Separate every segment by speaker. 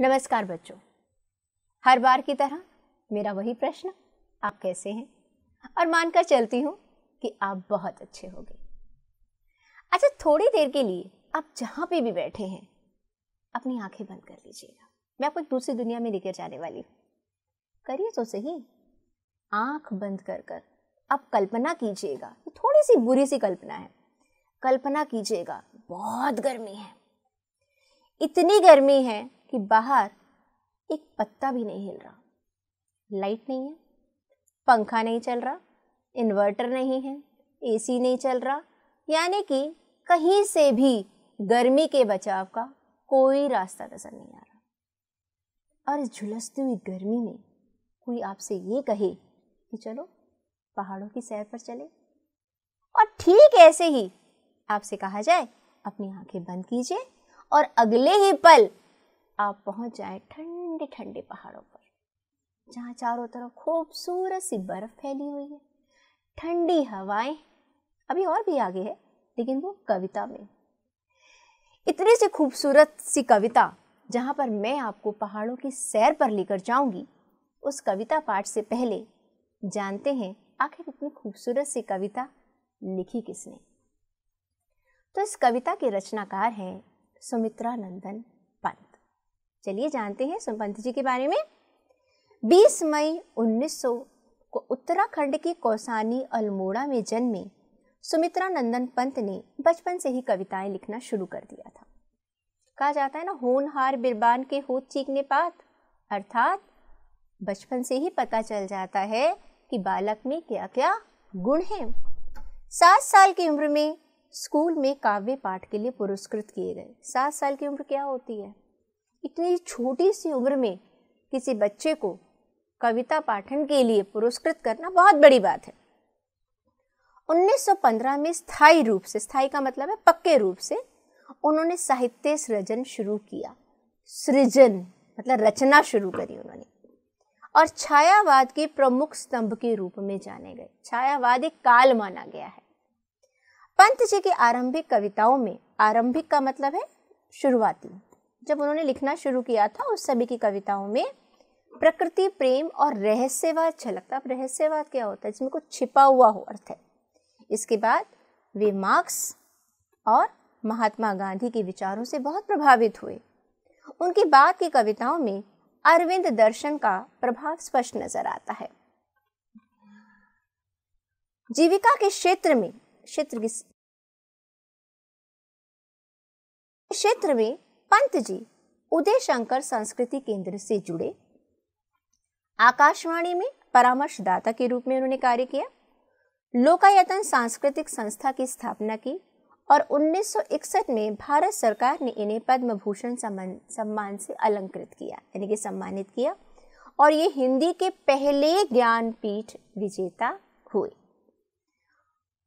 Speaker 1: नमस्कार बच्चों हर बार की तरह मेरा वही प्रश्न आप कैसे हैं और मानकर चलती हूँ कि आप बहुत अच्छे हो गए अच्छा थोड़ी देर के लिए आप जहाँ पे भी बैठे हैं अपनी आंखें बंद कर लीजिएगा मैं आपको एक दूसरी दुनिया में लेकर जाने वाली हूँ करिए तो सही आंख बंद कर कर आप कल्पना कीजिएगा थोड़ी सी बुरी सी कल्पना है कल्पना कीजिएगा बहुत गर्मी है इतनी गर्मी है कि बाहर एक पत्ता भी नहीं हिल रहा लाइट नहीं है पंखा नहीं चल रहा इन्वर्टर नहीं है एसी नहीं चल रहा यानी कि कहीं से भी गर्मी के बचाव का कोई रास्ता नजर नहीं आ रहा और इस झुलसती हुई गर्मी में कोई आपसे ये कहे कि चलो पहाड़ों की सैर पर चले और ठीक ऐसे ही आपसे कहा जाए अपनी आंखें बंद कीजिए और अगले ही पल आप पहुंच जाए ठंडे ठंडे पहाड़ों पर जहाँ चारों तरफ खूबसूरत सी बर्फ फैली हुई है ठंडी हवाएं अभी और भी आगे है लेकिन वो कविता में इतनी सी खूबसूरत सी कविता जहाँ पर मैं आपको पहाड़ों की सैर पर लेकर जाऊंगी उस कविता पाठ से पहले जानते हैं आखिर इतनी खूबसूरत सी कविता लिखी किसने तो इस कविता के रचनाकार हैं सुमित्रा नंदन पंत चलिए जानते हैं सुमपंत जी के बारे में 20 मई 1900 को उत्तराखंड के कौसानी अल्मोड़ा में जन्मे सुमित्रा नंदन पंत ने बचपन से ही कविताएं लिखना शुरू कर दिया था कहा जाता है ना होनहार बिरबान के होत चीखने पात अर्थात बचपन से ही पता चल जाता है कि बालक में क्या क्या गुण हैं सात साल की उम्र में स्कूल में काव्य पाठ के लिए पुरस्कृत किए गए सात साल की उम्र क्या होती है इतनी छोटी सी उम्र में किसी बच्चे को कविता पाठन के लिए पुरस्कृत करना बहुत बड़ी बात है 1915 में स्थायी रूप से स्थायी का मतलब है पक्के रूप से उन्होंने साहित्य सृजन शुरू किया सृजन मतलब रचना शुरू करी उन्होंने और छायावाद के प्रमुख स्तंभ के रूप में जाने गए छायावाद एक काल माना गया है पंत जी की आरंभिक कविताओं में आरंभिक का मतलब है शुरुआती जब उन्होंने लिखना शुरू किया था उस सभी की कविताओं में प्रकृति प्रेम और रहस्यवाद छलकता अब रहस्यवाद क्या होता है जिसमें कुछ छिपा हुआ हो अर्थ है इसके बाद वे मार्क्स और महात्मा गांधी के विचारों से बहुत प्रभावित हुए उनकी बाद की कविताओं में अरविंद दर्शन का प्रभाव स्पष्ट नजर आता है जीविका के क्षेत्र में क्षेत्र क्षेत्र में पंत जी उदय शंकर संस्कृति केंद्र से जुड़े आकाशवाणी में परामर्शदाता के रूप में उन्होंने कार्य किया लोकायतन सांस्कृतिक संस्था की स्थापना की और 1961 में भारत सरकार ने इन्हें पद्म भूषण सम्मान से अलंकृत किया यानी कि सम्मानित किया और ये हिंदी के पहले ज्ञानपीठ विजेता हुए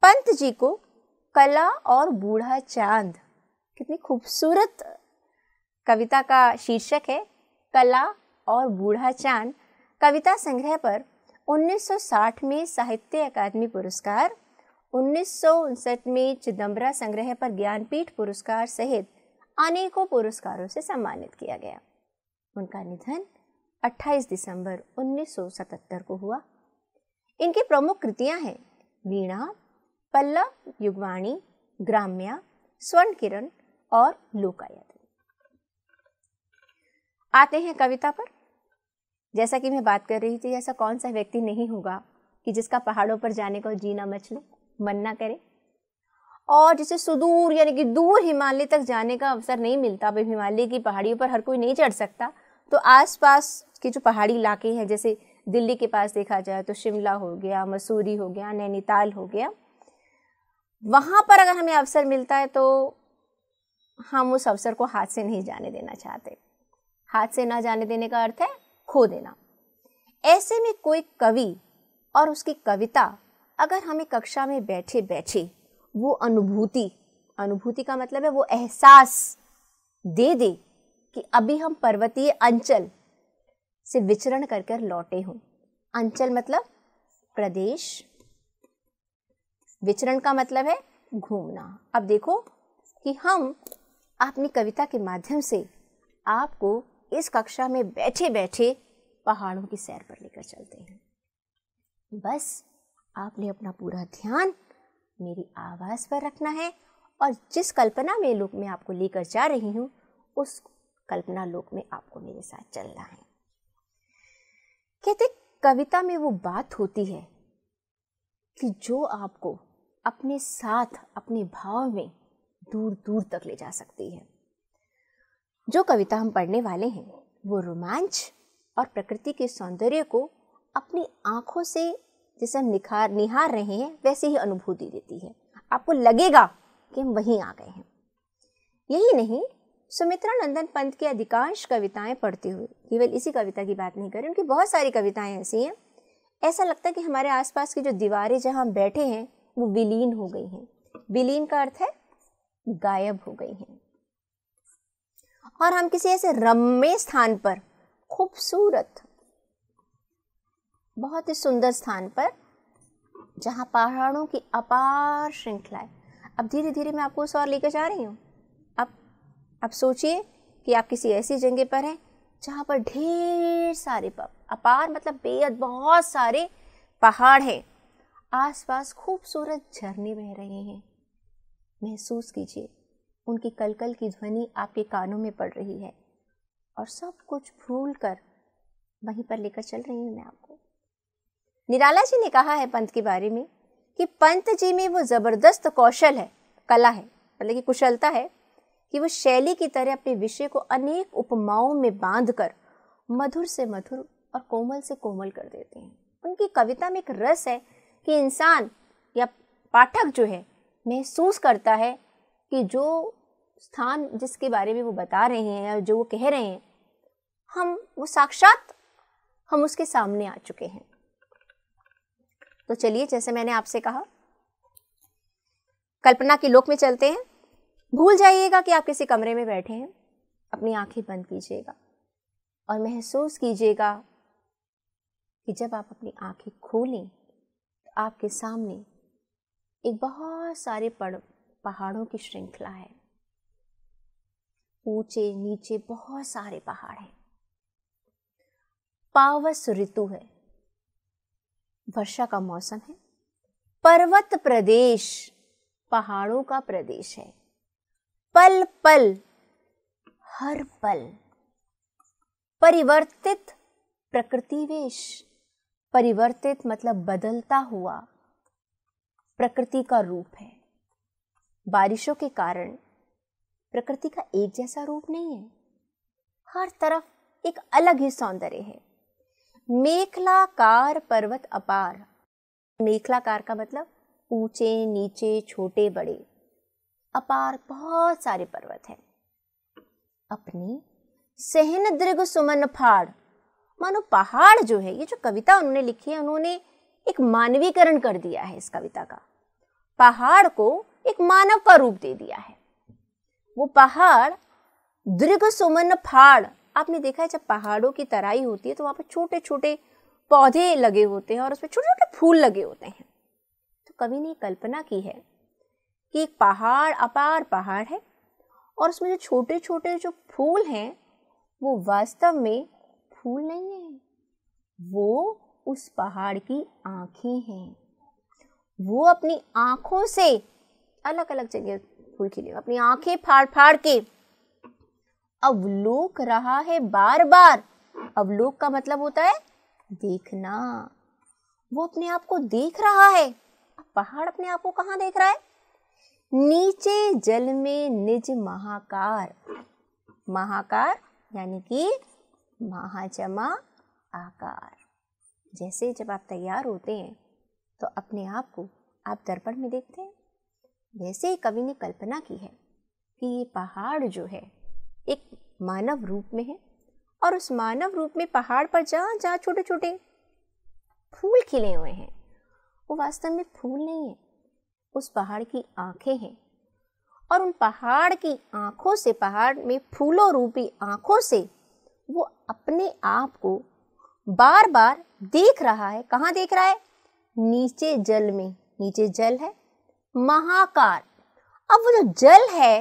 Speaker 1: पंत जी को कला और बूढ़ा चांद कितनी खूबसूरत कविता का शीर्षक है कला और बूढ़ा चांद कविता संग्रह पर 1960 में साहित्य अकादमी पुरस्कार उन्नीस में चिदम्बरा संग्रह पर ज्ञानपीठ पुरस्कार सहित अनेकों पुरस्कारों से सम्मानित किया गया उनका निधन 28 दिसंबर 1977 को हुआ इनकी प्रमुख कृतियां हैं वीणा पल्लव युगवाणी ग्राम्या स्वर्ण किरण और लोकायत आते हैं कविता पर जैसा कि मैं बात कर रही थी ऐसा कौन सा व्यक्ति नहीं होगा कि जिसका पहाड़ों पर जाने को जीना मचले मन ना करे और जिसे सुदूर यानी कि दूर हिमालय तक जाने का अवसर नहीं मिलता अब हिमालय की पहाड़ियों पर हर कोई नहीं चढ़ सकता तो आसपास के जो पहाड़ी इलाके हैं जैसे दिल्ली के पास देखा जाए तो शिमला हो गया मसूरी हो गया नैनीताल हो गया वहाँ पर अगर हमें अवसर मिलता है तो हम उस अवसर को हाथ से नहीं जाने देना चाहते हाथ से ना जाने देने का अर्थ है खो देना ऐसे में कोई कवि और उसकी कविता अगर हमें कक्षा में बैठे बैठे वो अनुभूति अनुभूति का मतलब है वो एहसास दे दे कि अभी हम पर्वतीय अंचल से विचरण कर कर लौटे हों अंचल मतलब प्रदेश विचरण का मतलब है घूमना अब देखो कि हम अपनी कविता के माध्यम से आपको इस कक्षा में बैठे बैठे पहाड़ों की सैर पर लेकर चलते हैं बस आपने अपना पूरा ध्यान मेरी आवाज़ पर रखना है और जिस कल्पना में लोक में आपको लेकर जा रही हूँ उस कल्पना लोक में आपको मेरे साथ चलना है कहते कविता में वो बात होती है कि जो आपको अपने साथ अपने भाव में दूर दूर तक ले जा सकती है जो कविता हम पढ़ने वाले हैं वो रोमांच और प्रकृति के सौंदर्य को अपनी आँखों से जैसे हम निखार निहार रहे हैं वैसे ही अनुभूति देती है आपको लगेगा कि हम वहीं आ गए हैं यही नहीं सुमित्रा नंदन पंत की अधिकांश कविताएं पढ़ते हुए केवल इसी कविता की बात नहीं करें उनकी बहुत सारी कविताएं ऐसी हैं ऐसा लगता है कि हमारे आसपास की जो दीवारें जहां हम बैठे हैं वो विलीन हो गई हैं विलीन का अर्थ है गायब हो गई हैं और हम किसी ऐसे रम्य स्थान पर खूबसूरत बहुत ही सुंदर स्थान पर जहाँ पहाड़ों की अपार श्रृंखला है अब धीरे धीरे मैं आपको उस और लेकर जा रही हूँ अब अब सोचिए कि आप किसी ऐसी जगह पर हैं जहाँ पर ढेर सारे अपार मतलब बेहद बहुत सारे पहाड़ हैं आसपास खूबसूरत झरने बह रहे हैं महसूस कीजिए उनकी कलकल की ध्वनि आपके कानों में पड़ रही है और सब कुछ भूल कर वहीं पर लेकर चल रही हूँ मैं आपको निराला जी ने कहा है पंत के बारे में कि पंत जी में वो ज़बरदस्त कौशल है कला है मतलब कि कुशलता है कि वो शैली की तरह अपने विषय को अनेक उपमाओं में बांध कर मधुर से मधुर और कोमल से कोमल कर देते हैं उनकी कविता में एक रस है कि इंसान या पाठक जो है महसूस करता है कि जो स्थान जिसके बारे में वो बता रहे हैं और जो वो कह रहे हैं हम वो साक्षात हम उसके सामने आ चुके हैं तो चलिए जैसे मैंने आपसे कहा कल्पना के लोक में चलते हैं भूल जाइएगा कि आप किसी कमरे में बैठे हैं अपनी आंखें बंद कीजिएगा और महसूस कीजिएगा कि जब आप अपनी आंखें खोलें आपके सामने एक बहुत सारे पड़ पहाड़ों की श्रृंखला है ऊंचे नीचे बहुत सारे पहाड़ हैं पावस ऋतु है वर्षा का मौसम है पर्वत प्रदेश पहाड़ों का प्रदेश है पल पल हर पल परिवर्तित प्रकृतिवेश परिवर्तित मतलब बदलता हुआ प्रकृति का रूप है बारिशों के कारण प्रकृति का एक जैसा रूप नहीं है हर तरफ एक अलग ही सौंदर्य है मेखलाकार पर्वत अपार मेखलाकार का मतलब ऊंचे नीचे छोटे बड़े अपार बहुत सारे पर्वत हैं अपनी सहन दृग सुमन फाड़ मानो पहाड़ जो है ये जो कविता उन्होंने लिखी है उन्होंने एक मानवीकरण कर दिया है इस कविता का पहाड़ को एक मानव का रूप दे दिया है वो पहाड़ दीर्घ सुमन फाड़ आपने देखा है जब पहाड़ों की तराई होती है तो वहाँ पर छोटे छोटे पौधे लगे होते हैं और उसमें छोटे छोटे फूल लगे होते हैं तो कवि ने कल्पना की है कि एक पहाड़ अपार पहाड़ है और उसमें जो छोटे छोटे जो फूल हैं वो वास्तव में फूल नहीं है वो उस पहाड़ की आंखें हैं वो अपनी आंखों से अलग अलग जगह फूल खिले अपनी आंखें फाड़ फाड़ के अवलोक रहा है बार बार अवलोक का मतलब होता है देखना वो अपने आप को देख रहा है पहाड़ अपने आप को कहाँ देख रहा है नीचे जल में निज महाकार महाकार यानी कि महाजमा आकार जैसे जब आप तैयार होते हैं तो अपने आप को आप दर्पण में देखते हैं वैसे ही कवि ने कल्पना की है कि ये पहाड़ जो है एक मानव रूप में है और उस मानव रूप में पहाड़ पर जहाँ जहाँ छोटे छोटे फूल खिले हुए हैं वो वास्तव में फूल नहीं है उस पहाड़ की आंखें हैं और उन पहाड़ की आंखों से पहाड़ में फूलों रूपी आंखों से अपने आप को बार बार देख रहा है कहाँ देख रहा है नीचे जल में नीचे जल है महाकार अब वो जो जल है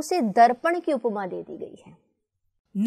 Speaker 1: उसे दर्पण की उपमा दे दी गई है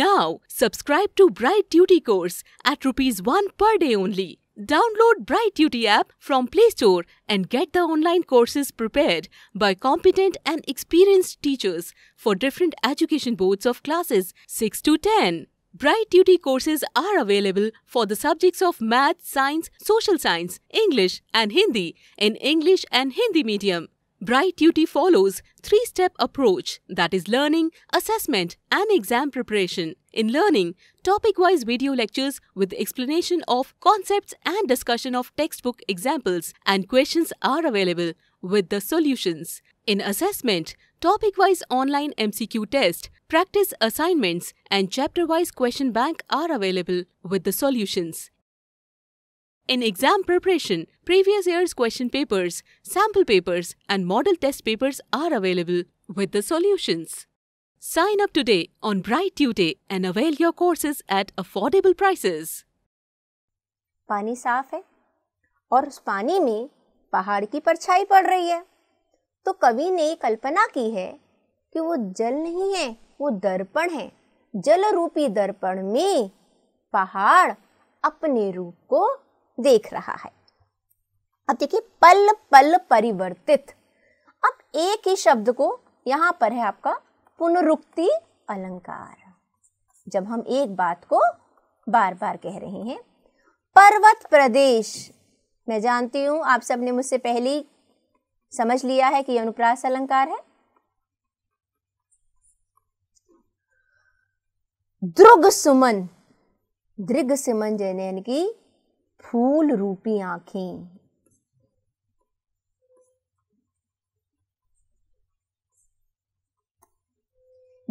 Speaker 2: now subscribe to Bright Duty course at rupees one per day only download Bright Duty app from Play Store and get the online courses prepare by competent and experience teachers for different education board of classes six to ten Bright Duty courses are available for the subjects of Math, Science, Social Science, English, and Hindi in English and Hindi medium. Bright Duty follows three-step approach that is learning, assessment and exam preparation. In learning, topic-wise video lectures with explanation of concepts and discussion of textbook examples and questions are available with the solutions. In assessment, topic-wise online MCQ test Practice assignments and chapter-wise question bank are available with the solutions. In exam preparation, previous year's question papers, sample papers and model test papers are available with the solutions. Sign up today on Bright and avail your courses at affordable prices.
Speaker 1: पानी साफ है और उस पानी में पहाड़ की परछाई पड़ रही है तो कवि ने कल्पना की है कि वो जल नहीं है वो दर्पण है जल रूपी दर्पण में पहाड़ अपने रूप को देख रहा है अब देखिए पल पल परिवर्तित अब एक ही शब्द को यहां पर है आपका पुनरुक्ति अलंकार जब हम एक बात को बार बार कह रहे हैं पर्वत प्रदेश मैं जानती हूं आप सबने मुझसे पहले समझ लिया है कि अनुप्रास अलंकार है दृग सुमन दृग सुमन जैन यानी कि फूल रूपी आंखें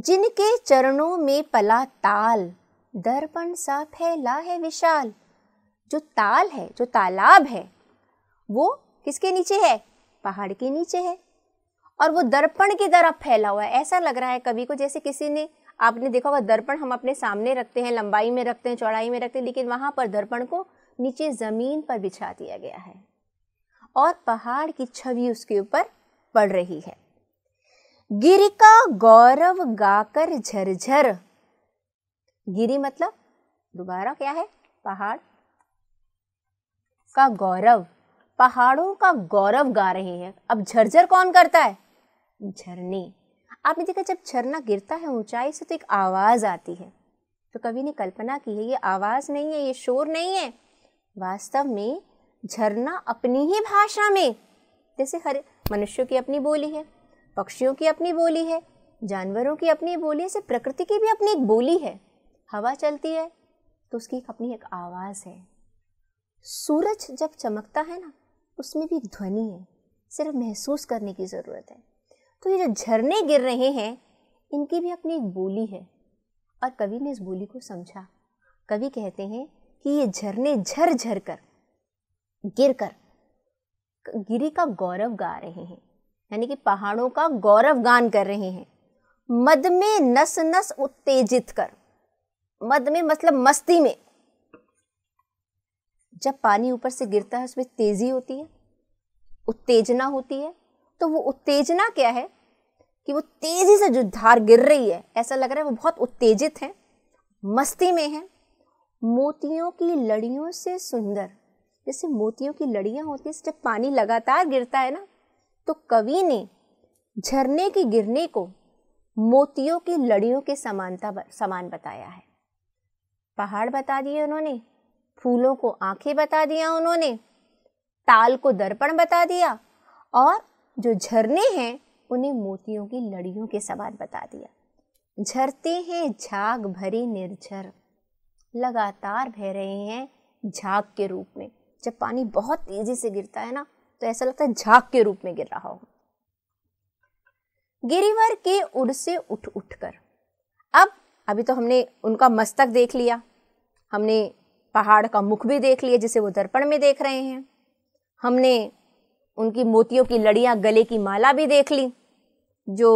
Speaker 1: जिनके चरणों में पला ताल दर्पण सा फैला है विशाल जो ताल है जो तालाब है वो किसके नीचे है पहाड़ के नीचे है और वो दर्पण की तरह फैला हुआ है ऐसा लग रहा है कवि को जैसे किसी ने आपने देखा होगा दर्पण हम अपने सामने रखते हैं लंबाई में रखते हैं चौड़ाई में रखते हैं लेकिन वहाँ पर दर्पण को नीचे ज़मीन पर बिछा दिया गया है और पहाड़ की छवि उसके ऊपर पड़ रही है गिरिका गौरव गाकर झरझर गिरी मतलब दोबारा क्या है पहाड़ का गौरव पहाड़ों का गौरव गा रहे हैं अब झरझर कौन करता है झरने आपने देखा जब झरना गिरता है ऊंचाई से तो एक आवाज़ आती है तो कवि ने कल्पना की है ये आवाज़ नहीं है ये शोर नहीं है वास्तव में झरना अपनी ही भाषा में जैसे हर मनुष्यों की अपनी बोली है पक्षियों की अपनी बोली है जानवरों की अपनी बोली है प्रकृति की भी अपनी एक बोली है हवा चलती है तो उसकी एक अपनी एक आवाज़ है सूरज जब चमकता है ना उसमें भी एक ध्वनि है सिर्फ महसूस करने की ज़रूरत है तो ये जो झरने गिर रहे हैं इनकी भी अपनी एक बोली है और कवि ने इस बोली को समझा कवि कहते हैं कि ये झरने झर झर कर गिर कर गिरी का गौरव गा रहे हैं यानी कि पहाड़ों का गौरव गान कर रहे हैं मद में नस नस उत्तेजित कर मद में मतलब मस्ती में जब पानी ऊपर से गिरता है उसमें तेजी होती है उत्तेजना होती है तो वो उत्तेजना क्या है कि वो तेज़ी से जो धार गिर रही है ऐसा लग रहा है वो बहुत उत्तेजित है मस्ती में है मोतियों की लड़ियों से सुंदर जैसे मोतियों की लड़ियाँ होती है जब पानी लगातार गिरता है ना तो कवि ने झरने के गिरने को मोतियों की लड़ियों के समानता समान बताया है पहाड़ बता दिए उन्होंने फूलों को आंखें बता दिया उन्होंने ताल को दर्पण बता दिया और जो झरने हैं उन्हें मोतियों की लड़ियों के समान बता दिया झरते हैं झाग भरे निर्झर लगातार बह रहे हैं झाग के रूप में जब पानी बहुत तेजी से गिरता है ना तो ऐसा लगता है झाग के रूप में गिर रहा हो गिरिवर के उड़ से उठ उठकर अब अभी तो हमने उनका मस्तक देख लिया हमने पहाड़ का मुख भी देख लिया जिसे वो दर्पण में देख रहे हैं हमने उनकी मोतियों की लड़ियां गले की माला भी देख ली जो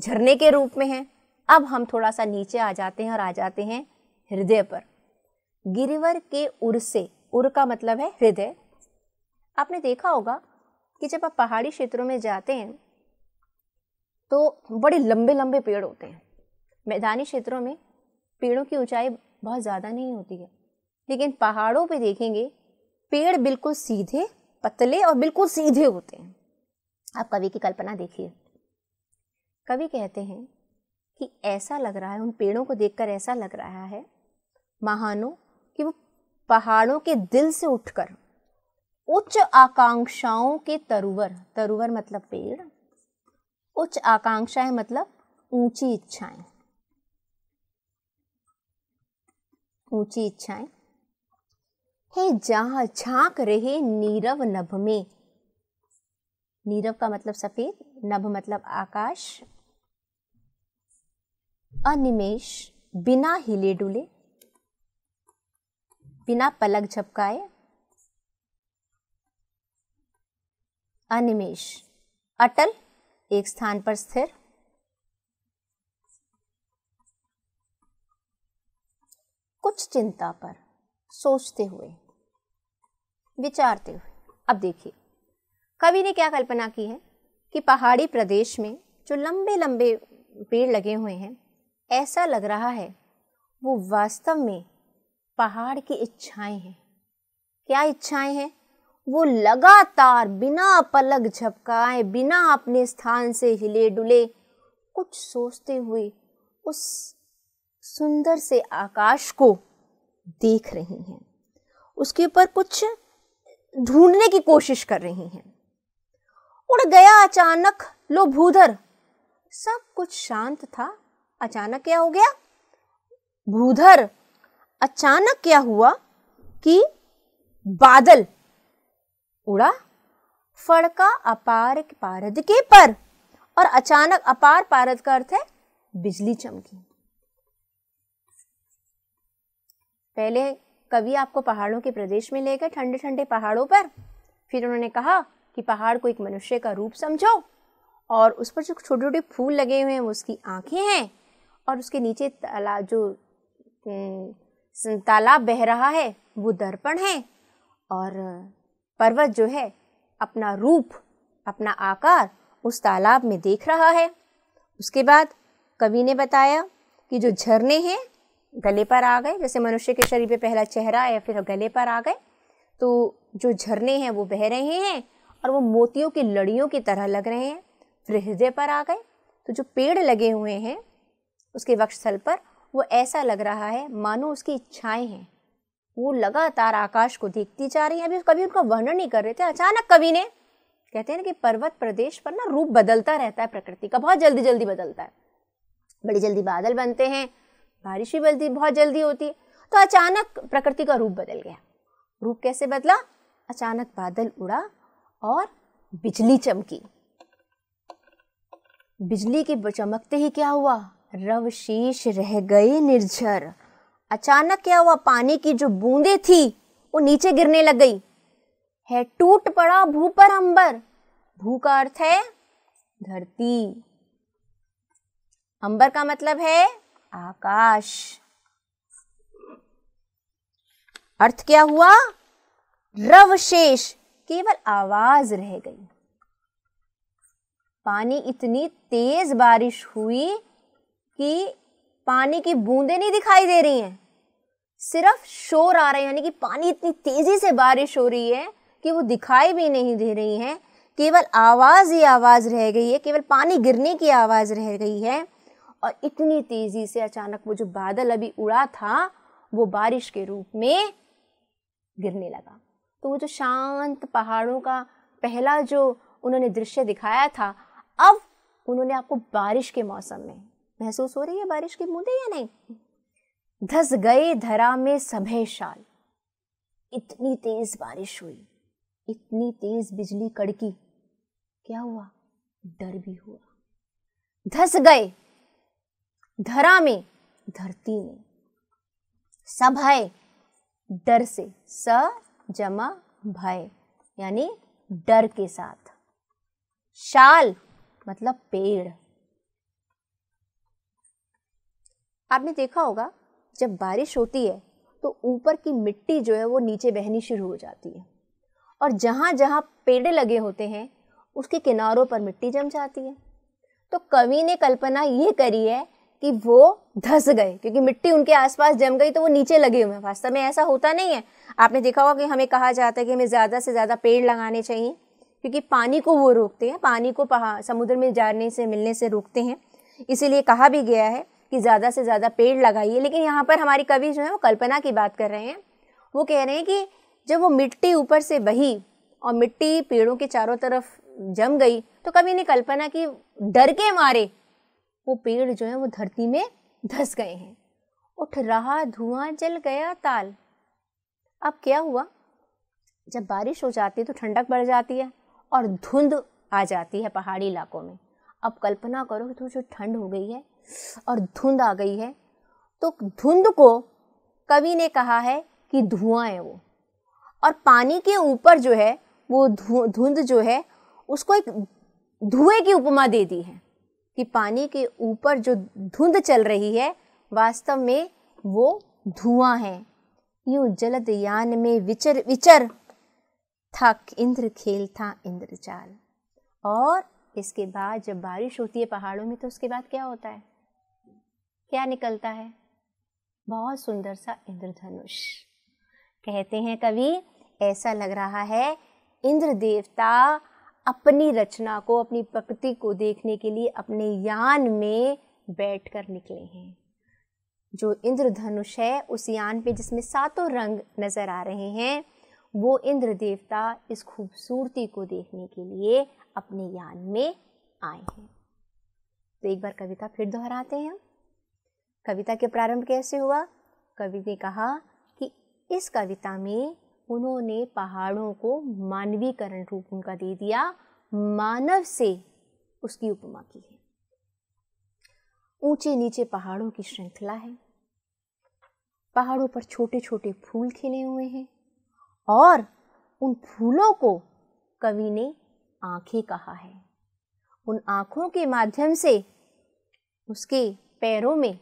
Speaker 1: झरने के रूप में है अब हम थोड़ा सा नीचे आ जाते हैं और आ जाते हैं हृदय पर गिरिवर के उर से उर का मतलब है हृदय आपने देखा होगा कि जब आप पहाड़ी क्षेत्रों में जाते हैं तो बड़े लंबे लंबे पेड़ होते हैं मैदानी क्षेत्रों में पेड़ों की ऊंचाई बहुत ज़्यादा नहीं होती है लेकिन पहाड़ों पे देखेंगे पेड़ बिल्कुल सीधे पतले और बिल्कुल सीधे होते हैं आप कवि की कल्पना देखिए कवि कहते हैं कि ऐसा लग रहा है उन पेड़ों को देखकर ऐसा लग रहा है महानो कि वो पहाड़ों के दिल से उठकर उच्च आकांक्षाओं के तरुवर तरुवर मतलब पेड़ उच्च आकांक्षाएं मतलब ऊंची इच्छाएं ऊंची इच्छाएं हे जहां झांक रहे नीरव नभ में नीरव का मतलब सफेद नभ मतलब आकाश अनिमेश बिना हिले डुले बिना पलक झपकाए अनिमेश अटल एक स्थान पर स्थिर कुछ चिंता पर सोचते हुए विचारते हुए अब देखिए कवि ने क्या कल्पना की है कि पहाड़ी प्रदेश में जो लंबे लंबे पेड़ लगे हुए हैं ऐसा लग रहा है वो वास्तव में पहाड़ की इच्छाएं हैं क्या इच्छाएं हैं वो लगातार बिना पलक झपकाए बिना अपने स्थान से हिले डुले कुछ सोचते हुए उस सुंदर से आकाश को देख रही हैं उसके ऊपर कुछ ढूंढने की कोशिश कर रही हैं उड़ गया अचानक लो भूधर सब कुछ शांत था अचानक क्या हो गया भूधर अचानक क्या हुआ कि बादल उड़ा फड़का अपार पारद के पर और अचानक अपार पारद का अर्थ है बिजली चमकी पहले कवि आपको पहाड़ों के प्रदेश में ले गए ठंडे ठंडे पहाड़ों पर फिर उन्होंने कहा कि पहाड़ को एक मनुष्य का रूप समझो और उस पर जो छोटे छोटे फूल लगे हुए हैं वो उसकी आंखें हैं और उसके नीचे ताला जो तालाब बह रहा है वो दर्पण है और पर्वत जो है अपना रूप अपना आकार उस तालाब में देख रहा है उसके बाद कवि ने बताया कि जो झरने हैं गले पर आ गए जैसे मनुष्य के शरीर पे पहला चेहरा या फिर गले पर आ गए तो जो झरने हैं वो बह रहे हैं और वो मोतियों की लड़ियों की तरह लग रहे हैं फिर हृदय पर आ गए तो जो पेड़ लगे हुए हैं उसके वक्षस्थल पर वो ऐसा लग रहा है मानो उसकी इच्छाएं हैं वो लगातार आकाश को देखती जा रही है अभी कभी उनका वर्णन नहीं कर रहे थे अचानक कवि ने कहते हैं ना कि पर्वत प्रदेश पर ना रूप बदलता रहता है प्रकृति का बहुत जल्दी जल्दी बदलता है बड़ी जल्दी बादल बनते हैं बारिश भी बल्दी बहुत जल्दी होती है तो अचानक प्रकृति का रूप बदल गया रूप कैसे बदला अचानक बादल उड़ा और बिजली चमकी बिजली के चमकते ही क्या हुआ रवशीष रह गए निर्झर अचानक क्या हुआ पानी की जो बूंदे थी वो नीचे गिरने लग गई है टूट पड़ा भू पर अंबर भू का अर्थ है धरती अंबर का मतलब है आकाश अर्थ क्या हुआ रवशेष केवल आवाज रह गई पानी इतनी तेज बारिश हुई कि पानी की बूंदें नहीं दिखाई दे रही हैं सिर्फ शोर आ रहा है यानी कि पानी इतनी तेज़ी से बारिश हो रही है कि वो दिखाई भी नहीं दे रही हैं केवल आवाज़ ही आवाज़ रह गई है केवल पानी गिरने की आवाज़ रह गई है और इतनी तेज़ी से अचानक वो जो बादल अभी उड़ा था वो बारिश के रूप में गिरने लगा तो वो जो शांत पहाड़ों का पहला जो उन्होंने दृश्य दिखाया था अब उन्होंने आपको बारिश के मौसम में महसूस हो रही है बारिश की बूंदे या नहीं धस गए धरा में सभे शाल इतनी तेज बारिश हुई इतनी तेज बिजली कड़की क्या हुआ डर भी हुआ धस गए धरा में धरती में सब है डर से स जमा भय यानी डर के साथ शाल मतलब पेड़ आपने देखा होगा जब बारिश होती है तो ऊपर की मिट्टी जो है वो नीचे बहनी शुरू हो जाती है और जहाँ जहाँ पेड़ लगे होते हैं उसके किनारों पर मिट्टी जम जाती है तो कवि ने कल्पना ये करी है कि वो धस गए क्योंकि मिट्टी उनके आसपास जम गई तो वो नीचे लगे हुए हैं वास्तव में ऐसा होता नहीं है आपने देखा होगा कि हमें कहा जाता है कि हमें ज़्यादा से ज़्यादा पेड़ लगाने चाहिए क्योंकि पानी को वो रोकते हैं पानी को समुद्र में जाने से मिलने से रोकते हैं इसीलिए कहा भी गया है कि ज़्यादा से ज़्यादा पेड़ लगाइए लेकिन यहाँ पर हमारी कवि जो है वो कल्पना की बात कर रहे हैं वो कह रहे हैं कि जब वो मिट्टी ऊपर से बही और मिट्टी पेड़ों के चारों तरफ जम गई तो कभी ने कल्पना की डर के मारे वो पेड़ जो है वो धरती में धस गए हैं उठ रहा धुआं जल गया ताल अब क्या हुआ जब बारिश हो जाती है तो ठंडक बढ़ जाती है और धुंध आ जाती है पहाड़ी इलाकों में अब कल्पना करो कि तो जो ठंड हो गई है और धुंध आ गई है तो धुंध को कवि ने कहा है कि धुआं है वो और पानी के ऊपर जो है वो धुंध जो है उसको एक धुएं की उपमा दे दी है कि पानी के ऊपर जो धुंध चल रही है वास्तव में वो धुआं है यूं जलद यान में विचर विचर था इंद्र खेल था इंद्रचाल और इसके बाद जब बारिश होती है पहाड़ों में तो उसके बाद क्या होता है क्या निकलता है बहुत सुंदर सा इंद्रधनुष कहते हैं कवि ऐसा लग रहा है इंद्र देवता अपनी रचना को अपनी प्रकृति को देखने के लिए अपने यान में बैठकर निकले हैं जो इंद्रधनुष है उस यान पे जिसमें सातों रंग नज़र आ रहे हैं वो इंद्र देवता इस खूबसूरती को देखने के लिए अपने यान में आए हैं तो एक बार कविता फिर दोहराते हैं कविता के प्रारंभ कैसे हुआ कवि ने कहा कि इस कविता में उन्होंने पहाड़ों को मानवीकरण रूप उनका दे दिया मानव से उसकी उपमा की है ऊंचे नीचे पहाड़ों की श्रृंखला है पहाड़ों पर छोटे छोटे फूल खिले हुए हैं और उन फूलों को कवि ने आंखें कहा है उन आंखों के माध्यम से उसके पैरों में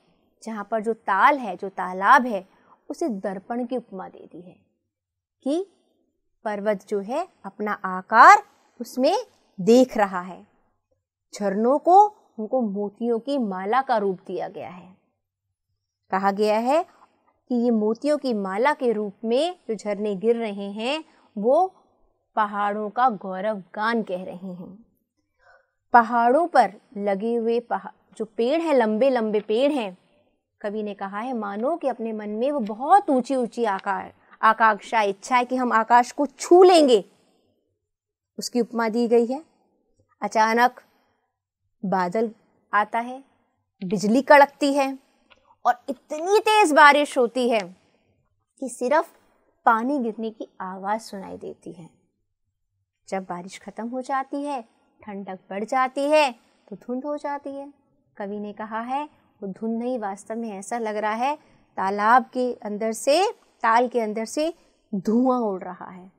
Speaker 1: जहाँ पर जो ताल है जो तालाब है उसे दर्पण की उपमा दे दी है कि पर्वत जो है अपना आकार उसमें देख रहा है झरनों को उनको मोतियों की माला का रूप दिया गया है कहा गया है कि ये मोतियों की माला के रूप में जो झरने गिर रहे हैं वो पहाड़ों का गौरव गान कह रहे हैं पहाड़ों पर लगे हुए पहा जो पेड़ हैं लंबे लंबे पेड़ हैं कवि ने कहा है मानो कि अपने मन में वो बहुत ऊंची ऊंची आकार आकांक्षा इच्छा है कि हम आकाश को छू लेंगे उसकी उपमा दी गई है अचानक बादल आता है बिजली कड़कती है और इतनी तेज बारिश होती है कि सिर्फ पानी गिरने की आवाज़ सुनाई देती है जब बारिश ख़त्म हो जाती है ठंडक बढ़ जाती है तो धुंध हो जाती है कवि ने कहा है वो धुन नहीं वास्तव में ऐसा लग रहा है तालाब के अंदर से ताल के अंदर से धुआं उड़ रहा है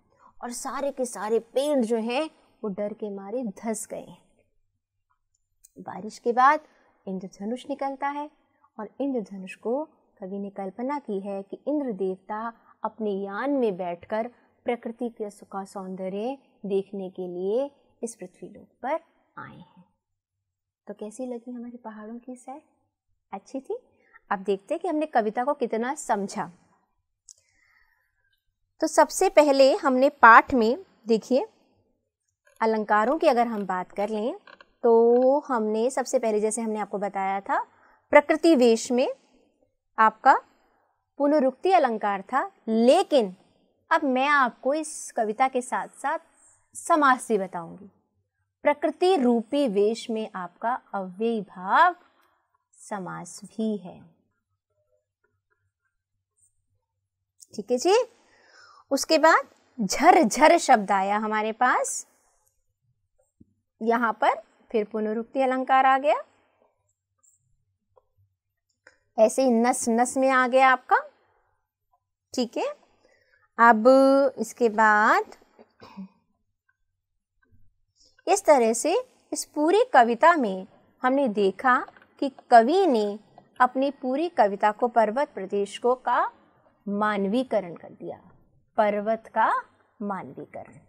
Speaker 1: और सारे के सारे पेड़ जो हैं वो डर के मारे धस गए हैं बारिश के बाद इंद्रधनुष निकलता है और इंद्रधनुष को कवि ने कल्पना की है कि इंद्र देवता अपने यान में बैठकर प्रकृति के सुखा सौंदर्य देखने के लिए इस पृथ्वी लोक पर आए हैं तो कैसी लगी हमारे पहाड़ों की सैर अच्छी थी अब देखते हैं कि हमने कविता को कितना समझा तो सबसे पहले हमने पाठ में देखिए अलंकारों की अगर हम बात कर लें तो हमने सबसे पहले जैसे हमने आपको बताया था प्रकृति वेश में आपका पुनरुक्ति अलंकार था लेकिन अब मैं आपको इस कविता के साथ साथ समास भी बताऊंगी प्रकृति रूपी वेश में आपका अव्यय भाव समास भी है ठीक है जी उसके बाद झरझर शब्द आया हमारे पास यहां पर फिर पुनरुक्ति अलंकार आ गया ऐसे ही नस नस में आ गया आपका ठीक है अब इसके बाद इस तरह से इस पूरी कविता में हमने देखा कि कवि ने अपनी पूरी कविता को पर्वत प्रदेश को का मानवीकरण कर दिया पर्वत का मानवीकरण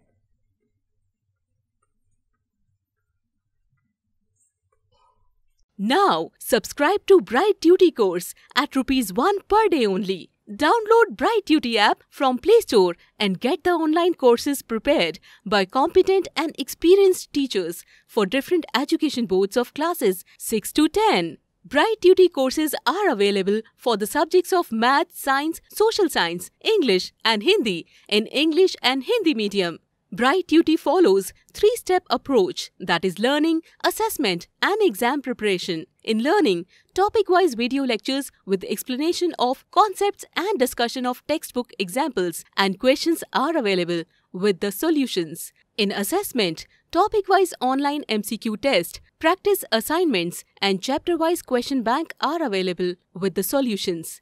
Speaker 2: Now subscribe to Bright Duty course at rupees 1 per day only. Download Bright Duty app from Play Store and get the online courses prepared by competent and experienced teachers for different education boards of classes 6 to 10. Bright Duty courses are available for the subjects of Math, Science, Social Science, English and Hindi in English and Hindi medium. Bright Duty follows three-step approach that is learning, assessment and exam preparation. In learning, topic-wise video lectures with explanation of concepts and discussion of textbook examples and questions are available with the solutions. In assessment, topic-wise online MCQ test, practice assignments and chapter-wise question bank are available with the solutions.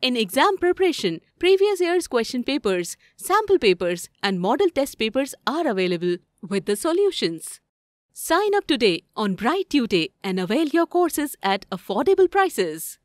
Speaker 2: In exam preparation, previous year's question papers, sample papers and model test papers are available with the solutions. Sign up today on Bright and avail your courses at affordable prices.